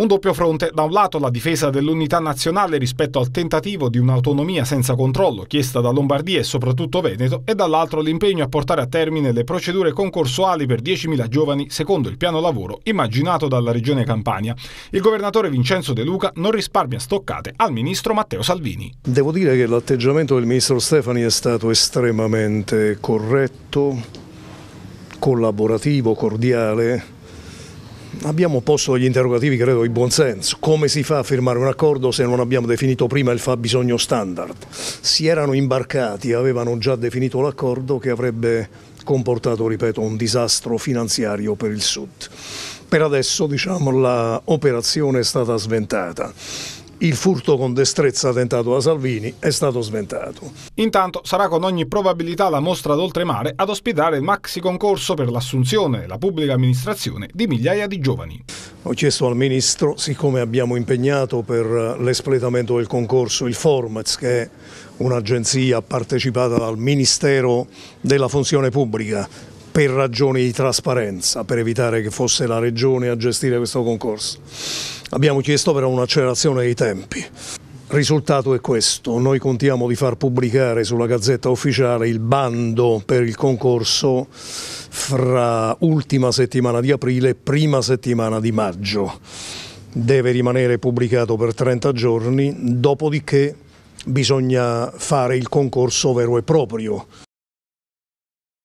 Un doppio fronte, da un lato la difesa dell'unità nazionale rispetto al tentativo di un'autonomia senza controllo chiesta da Lombardia e soprattutto Veneto e dall'altro l'impegno a portare a termine le procedure concorsuali per 10.000 giovani secondo il piano lavoro immaginato dalla regione Campania. Il governatore Vincenzo De Luca non risparmia stoccate al ministro Matteo Salvini. Devo dire che l'atteggiamento del ministro Stefani è stato estremamente corretto, collaborativo, cordiale abbiamo posto gli interrogativi credo di buonsenso. Come si fa a firmare un accordo se non abbiamo definito prima il fabbisogno standard? Si erano imbarcati, avevano già definito l'accordo che avrebbe comportato, ripeto, un disastro finanziario per il Sud. Per adesso diciamo, l'operazione è stata sventata il furto con destrezza tentato da Salvini è stato sventato. Intanto sarà con ogni probabilità la mostra d'oltremare ad ospitare il maxi concorso per l'assunzione e la pubblica amministrazione di migliaia di giovani. Ho chiesto al Ministro, siccome abbiamo impegnato per l'espletamento del concorso il Formez, che è un'agenzia partecipata dal Ministero della Funzione Pubblica, per ragioni di trasparenza, per evitare che fosse la Regione a gestire questo concorso. Abbiamo chiesto però un'accelerazione dei tempi. Il risultato è questo, noi contiamo di far pubblicare sulla Gazzetta Ufficiale il bando per il concorso fra ultima settimana di aprile e prima settimana di maggio. Deve rimanere pubblicato per 30 giorni, dopodiché bisogna fare il concorso vero e proprio.